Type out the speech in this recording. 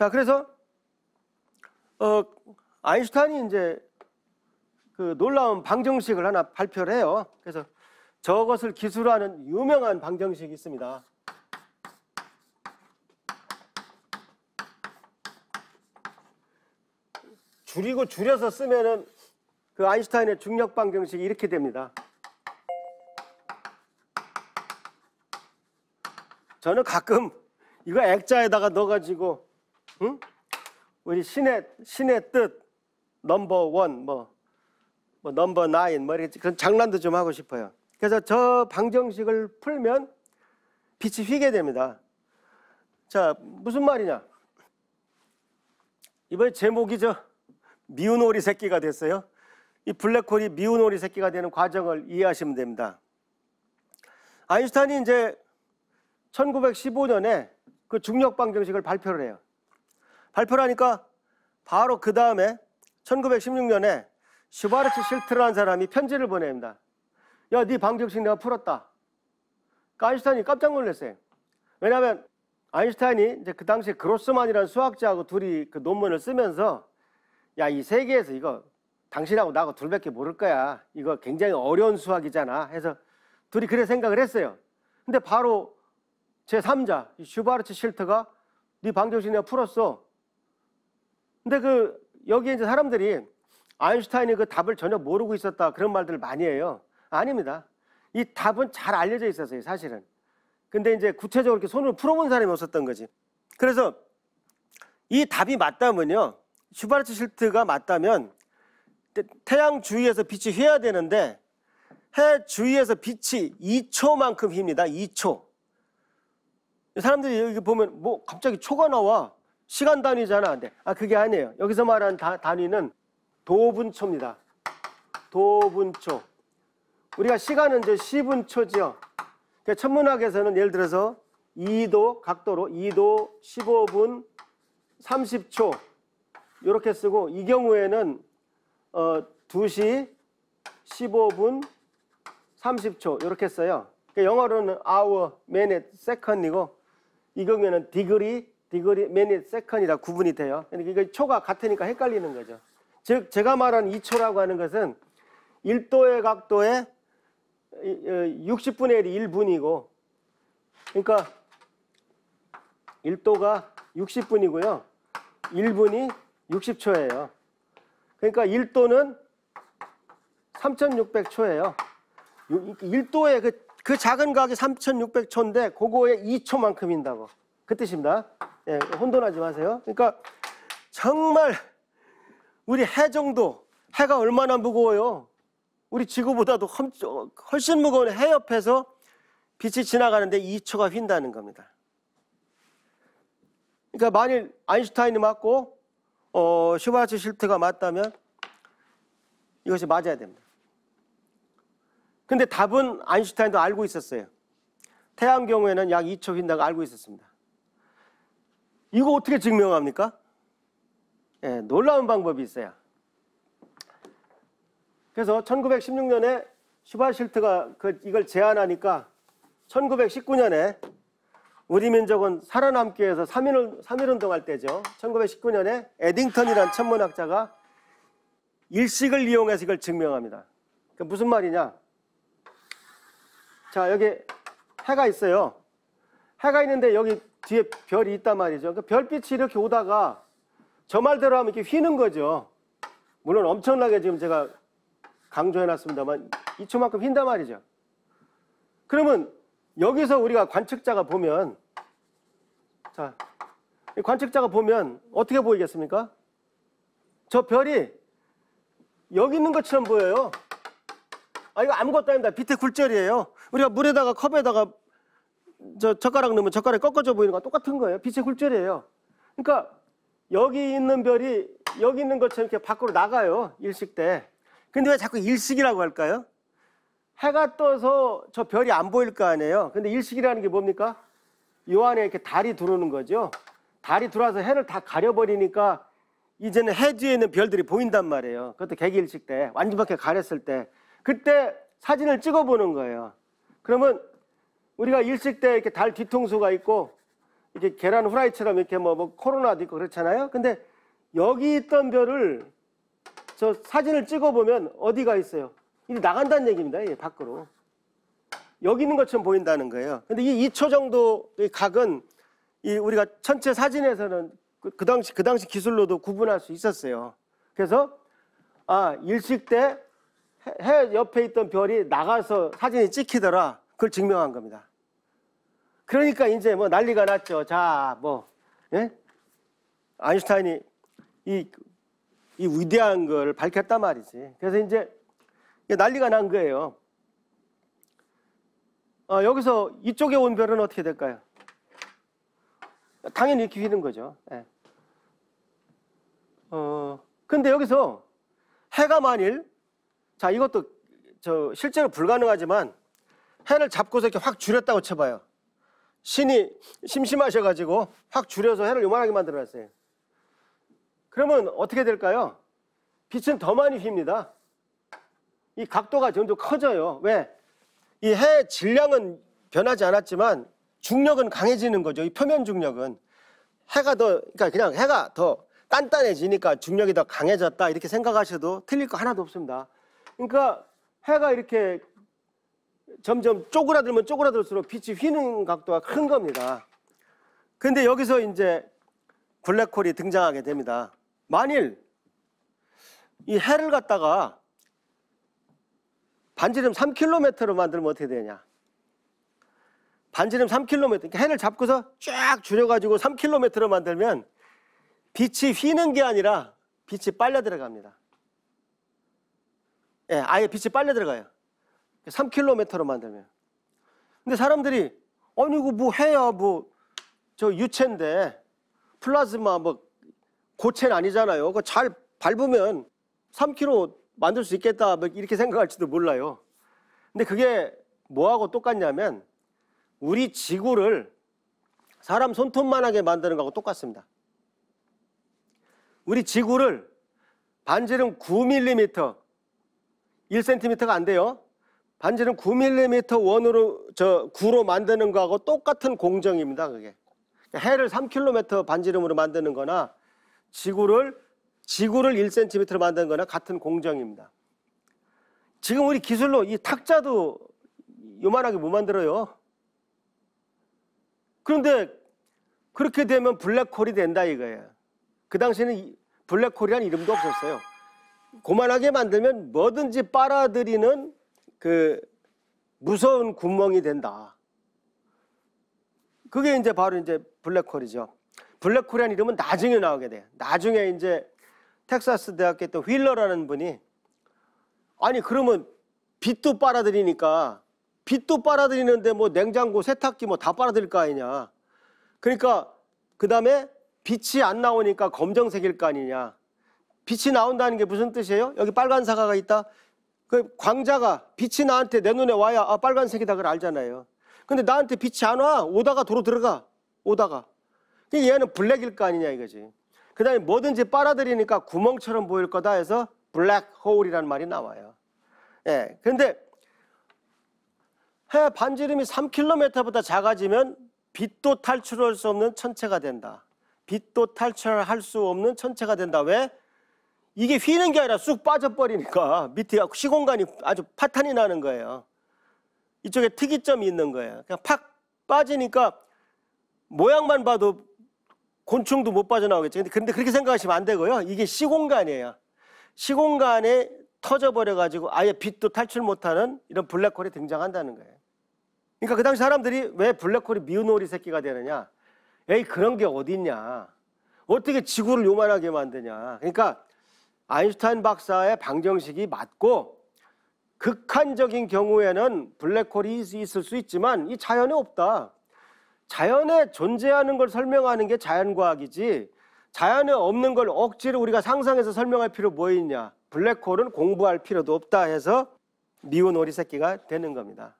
자, 그래서 어, 아인슈타인이 이제 그 놀라운 방정식을 하나 발표를 해요. 그래서 저것을 기술하는 유명한 방정식이 있습니다. 줄이고 줄여서 쓰면은 그 아인슈타인의 중력 방정식이 이렇게 됩니다. 저는 가끔 이거 액자에다가 넣어가지고 응? 우리 신의 신의 뜻 넘버 원뭐 뭐 넘버 뭐, 나인 뭐 이렇게 그런 장난도 좀 하고 싶어요. 그래서 저 방정식을 풀면 빛이 휘게 됩니다. 자 무슨 말이냐? 이번에 제목이 저 미운 오리 새끼가 됐어요. 이 블랙홀이 미운 오리 새끼가 되는 과정을 이해하시면 됩니다. 아인슈타인이 이제 1915년에 그 중력 방정식을 발표를 해요. 발표를 하니까 바로 그 다음에 1916년에 슈바르츠 실트라는 사람이 편지를 보냅니다. 야, 네 방정식 내가 풀었다. 그러니까 아인슈타인이 깜짝 놀랐어요. 왜냐하면 아인슈타인이 이제 그 당시 에 그로스만이라는 수학자하고 둘이 그 논문을 쓰면서 야, 이 세계에서 이거 당신하고 나하고 둘밖에 모를 거야. 이거 굉장히 어려운 수학이잖아. 해서 둘이 그래 생각을 했어요. 근데 바로 제3자 슈바르츠 실트가 네 방정식 내가 풀었어. 근데 그 여기에 이제 사람들이 아인슈타인이 그 답을 전혀 모르고 있었다 그런 말들을 많이 해요. 아닙니다. 이 답은 잘 알려져 있었어요, 사실은. 근데 이제 구체적으로 이렇게 손을 풀어본 사람이 없었던 거지. 그래서 이 답이 맞다면요. 슈바르츠 실트가 맞다면 태양 주위에서 빛이 휘어야 되는데 해 주위에서 빛이 2초만큼 휩니다. 2초. 사람들이 여기 보면 뭐 갑자기 초가 나와. 시간 단위잖아. 근데 네. 아 그게 아니에요. 여기서 말하는 다, 단위는 도분초입니다. 도분초. 우리가 시간은 이제 시분초죠. 그러니까 천문학에서는 예를 들어서 2도 각도로 2도 15분 30초 이렇게 쓰고 이 경우에는 어, 2시 15분 30초 이렇게 써요. 그러니까 영어로는 hour, minute, second이고 이 경우에는 degree, 디그리 매니 세컨이라 구분이 돼요. 그러니까 초가 같으니까 헷갈리는 거죠. 즉 제가 말한 2초라고 하는 것은 1도의 각도에 60분의 어, 1이 1분이고 그러니까 1도가 60분이고요. 1분이 60초예요. 그러니까 1도는 3600초예요. 1도의 그, 그 작은 각이 3600초인데 그거의 2초만큼인다고. 그 뜻입니다. 예, 혼돈하지 마세요. 그러니까 정말 우리 해정도 해가 얼마나 무거워요. 우리 지구보다도 훨씬 무거운 해 옆에서 빛이 지나가는데 2초가 휜다는 겁니다. 그러니까 만일 아인슈타인이 맞고 어, 슈바츠 실트가 맞다면 이것이 맞아야 됩니다. 근데 답은 아인슈타인도 알고 있었어요. 태양 경우에는 약 2초 휜다고 알고 있었습니다. 이거 어떻게 증명합니까? 예, 놀라운 방법이 있어요. 그래서 1916년에 슈바실트가 그 이걸 제안하니까 1919년에 우리 민족은 살아남기 위해서 3.1, 3.1운동 할 때죠. 1919년에 에딩턴이란 천문학자가 일식을 이용해서 이걸 증명합니다. 그 무슨 말이냐? 자, 여기 해가 있어요. 해가 있는데 여기 뒤에 별이 있단 말이죠. 그 별빛이 이렇게 오다가 저 말대로 하면 이렇게 휘는 거죠. 물론 엄청나게 지금 제가 강조해놨습니다만 2초만큼 휜단 말이죠. 그러면 여기서 우리가 관측자가 보면 자 관측자가 보면 어떻게 보이겠습니까? 저 별이 여기 있는 것처럼 보여요. 아 이거 아무것도 아닙니다. 빛의 굴절이에요. 우리가 물에다가 컵에다가 저 젓가락 넣으면 젓가락이 꺾어져 보이는 거 똑같은 거예요. 빛의 굴절이에요. 그러니까 여기 있는 별이 여기 있는 것처럼 이렇게 밖으로 나가요. 일식 때. 근데 왜 자꾸 일식이라고 할까요? 해가 떠서 저 별이 안 보일 거 아니에요. 근데 일식이라는 게 뭡니까? 요 안에 이렇게 달이 들어오는 거죠. 달이 들어와서 해를 다 가려버리니까 이제는 해 뒤에 있는 별들이 보인단 말이에요. 그것도 개기일식 때, 완전밖에 가렸을 때. 그때 사진을 찍어보는 거예요. 그러면 우리가 일식 때 이렇게 달 뒤통수가 있고 이렇게 계란 후라이처럼 이렇게 뭐, 뭐 코로나도 있고 그렇잖아요. 근데 여기 있던 별을 저 사진을 찍어보면 어디가 있어요? 이게 나간다는 얘기입니다. 예, 밖으로. 여기 있는 것처럼 보인다는 거예요. 근데 이 2초 정도의 각은 이 우리가 천체 사진에서는 그, 그 당시 그 당시 기술로도 구분할 수 있었어요. 그래서 아 일식 때 해 옆에 있던 별이 나가서 사진이 찍히더라. 그걸 증명한 겁니다. 그러니까 이제 뭐 난리가 났죠. 자, 뭐, 예? 아인슈타인이 이, 이 위대한 걸 밝혔단 말이지. 그래서 이제 난리가 난 거예요. 아, 여기서 이쪽에 온 별은 어떻게 될까요? 당연히 이렇는 거죠. 예. 어, 근데 여기서 해가 만일, 자, 이것도 저 실제로 불가능하지만 해를 잡고서 이렇게 확 줄였다고 쳐봐요. 신이 심심하셔가지고 확 줄여서 해를 요만하게 만들어놨어요. 그러면 어떻게 될까요? 빛은 더 많이 휩니다. 이 각도가 점점 커져요. 왜? 이 해의 질량은 변하지 않았지만 중력은 강해지는 거죠. 이 표면 중력은. 해가 더, 그러니까 그냥 해가 더 단단해지니까 중력이 더 강해졌다 이렇게 생각하셔도 틀릴 거 하나도 없습니다. 그러니까 해가 이렇게 점점 쪼그라들면 쪼그라들수록 빛이 휘는 각도가 큰 겁니다. 근데 여기서 이제 블랙홀이 등장하게 됩니다. 만일 이 해를 갖다가 반지름 3km로 만들면 어떻게 되냐? 반지름 3km, 그러니까 해를 잡고서 쫙 줄여가지고 3km로 만들면 빛이 휘는 게 아니라 빛이 빨려 들어갑니다. 예, 아예 빛이 빨려 들어가요. 3km로 만들면. 근데 사람들이 아니 이거 뭐 해야 뭐저 유체인데 플라즈마 뭐 고체는 아니잖아요. 그거 잘 밟으면 3km 만들 수 있겠다 뭐 이렇게 생각할지도 몰라요. 근데 그게 뭐하고 똑같냐면 우리 지구를 사람 손톱만하게 만드는 거하고 똑같습니다. 우리 지구를 반지름 9mm, 1cm가 안 돼요. 반지는 9mm 원으로 저 구로 만드는 거하고 똑같은 공정입니다. 그게 그러니까 해를 3km 반지름으로 만드는 거나 지구를 지구를 1cm로 만드는 거나 같은 공정입니다. 지금 우리 기술로 이 탁자도 요만하게 못 만들어요. 그런데 그렇게 되면 블랙홀이 된다 이거예요. 그 당시에는 블랙홀이란 이름도 없었어요. 고만하게 만들면 뭐든지 빨아들이는 그 무서운 구멍이 된다. 그게 이제 바로 이제 블랙홀이죠. 블랙홀이라는 이름은 나중에 나오게 돼 나중에 이제 텍사스 대학교 또 휠러라는 분이 아니 그러면 빛도 빨아들이니까 빛도 빨아들이는데 뭐 냉장고 세탁기 뭐 다 빨아들일 거 아니냐. 그러니까 그 다음에 빛이 안 나오니까 검정색일 거 아니냐. 빛이 나온다는 게 무슨 뜻이에요? 여기 빨간 사과가 있다. 그 광자가 빛이 나한테 내 눈에 와야 아 빨간색이다 그걸 알잖아요. 근데 나한테 빛이 안 와. 오다가 도로 들어가. 오다가. 그러니까 얘는 블랙일 거 아니냐 이거지. 그 다음에 뭐든지 빨아들이니까 구멍처럼 보일 거다 해서 블랙 홀이란 말이 나와요. 예. 근데 해 반지름이 3km보다 작아지면 빛도 탈출할 수 없는 천체가 된다. 빛도 탈출할 수 없는 천체가 된다. 왜? 이게 휘는 게 아니라 쑥 빠져버리니까 밑에 시공간이 아주 파탄이 나는 거예요. 이쪽에 특이점이 있는 거예요. 그냥 팍 빠지니까 모양만 봐도 곤충도 못 빠져나오겠죠. 근데 그렇게 생각하시면 안 되고요. 이게 시공간이에요. 시공간에 터져버려가지고 아예 빛도 탈출 못하는 이런 블랙홀이 등장한다는 거예요. 그러니까 그 당시 사람들이 왜 블랙홀이 미운 오리 새끼가 되느냐? 에이, 그런 게 어딨냐? 어떻게 지구를 요만하게 만드냐? 그러니까 아인슈타인 박사의 방정식이 맞고 극한적인 경우에는 블랙홀이 있을 수 있지만 이 자연에 없다. 자연에 존재하는 걸 설명하는 게 자연과학이지 자연에 없는 걸 억지로 우리가 상상해서 설명할 필요 뭐 있냐. 블랙홀은 공부할 필요도 없다 해서 미운 오리 새끼가 되는 겁니다.